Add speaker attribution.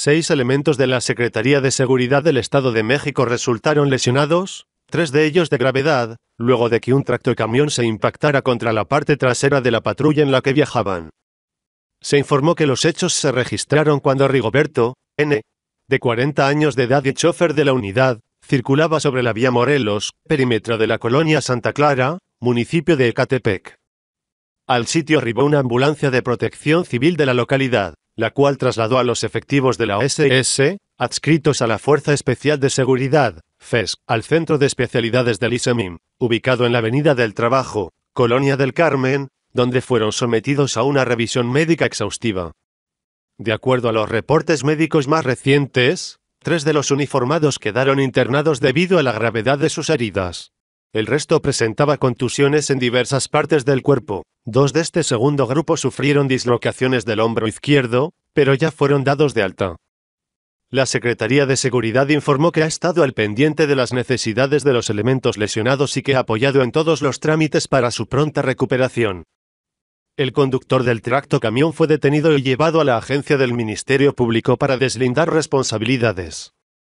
Speaker 1: Seis elementos de la Secretaría de Seguridad del Estado de México resultaron lesionados, tres de ellos de gravedad, luego de que un camión se impactara contra la parte trasera de la patrulla en la que viajaban. Se informó que los hechos se registraron cuando Rigoberto, N., de 40 años de edad y chofer de la unidad, circulaba sobre la vía Morelos, perímetro de la colonia Santa Clara, municipio de Ecatepec. Al sitio arribó una ambulancia de protección civil de la localidad la cual trasladó a los efectivos de la OSS, adscritos a la Fuerza Especial de Seguridad, FES, al Centro de Especialidades del ISEMIM, ubicado en la Avenida del Trabajo, Colonia del Carmen, donde fueron sometidos a una revisión médica exhaustiva. De acuerdo a los reportes médicos más recientes, tres de los uniformados quedaron internados debido a la gravedad de sus heridas. El resto presentaba contusiones en diversas partes del cuerpo. Dos de este segundo grupo sufrieron dislocaciones del hombro izquierdo, pero ya fueron dados de alta. La Secretaría de Seguridad informó que ha estado al pendiente de las necesidades de los elementos lesionados y que ha apoyado en todos los trámites para su pronta recuperación. El conductor del tracto camión fue detenido y llevado a la agencia del Ministerio Público para deslindar responsabilidades.